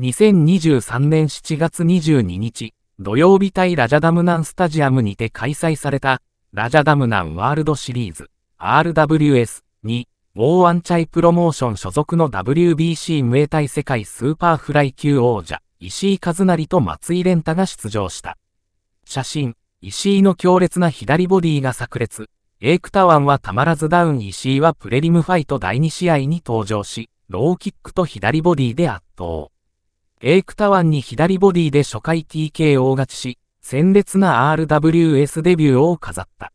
2023年7月22日、土曜日対ラジャダムナンスタジアムにて開催された、ラジャダムナンワールドシリーズ RWS に、ウォーアンチャイプロモーション所属の WBC 無栄対世界スーパーフライ級王者、石井和成と松井蓮太が出場した。写真、石井の強烈な左ボディが炸裂。エイクタワンはたまらずダウン石井はプレリムファイト第2試合に登場し、ローキックと左ボディで圧倒。エイクタワンに左ボディで初回 TKO 勝ちし、鮮烈な RWS デビューを飾った。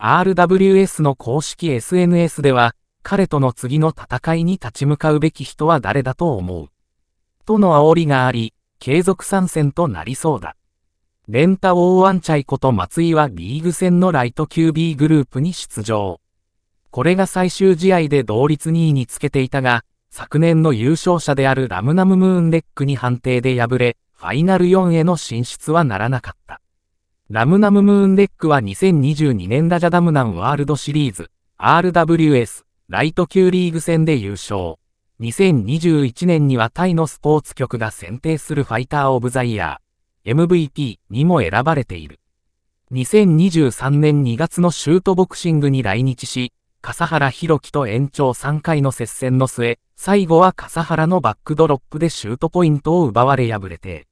RWS の公式 SNS では、彼との次の戦いに立ち向かうべき人は誰だと思う。との煽りがあり、継続参戦となりそうだ。レンタ・オー・ワンチャイこと松井はリーグ戦のライト QB グループに出場。これが最終試合で同率2位につけていたが、昨年の優勝者であるラムナムムーンレックに判定で敗れ、ファイナル4への進出はならなかった。ラムナムムーンレックは2022年ラジャダムナンワールドシリーズ、RWS、ライト級リーグ戦で優勝。2021年にはタイのスポーツ局が選定するファイターオブザイヤー、MVP にも選ばれている。2023年2月のシュートボクシングに来日し、笠原博樹と延長3回の接戦の末、最後は笠原のバックドロップでシュートポイントを奪われ敗れて、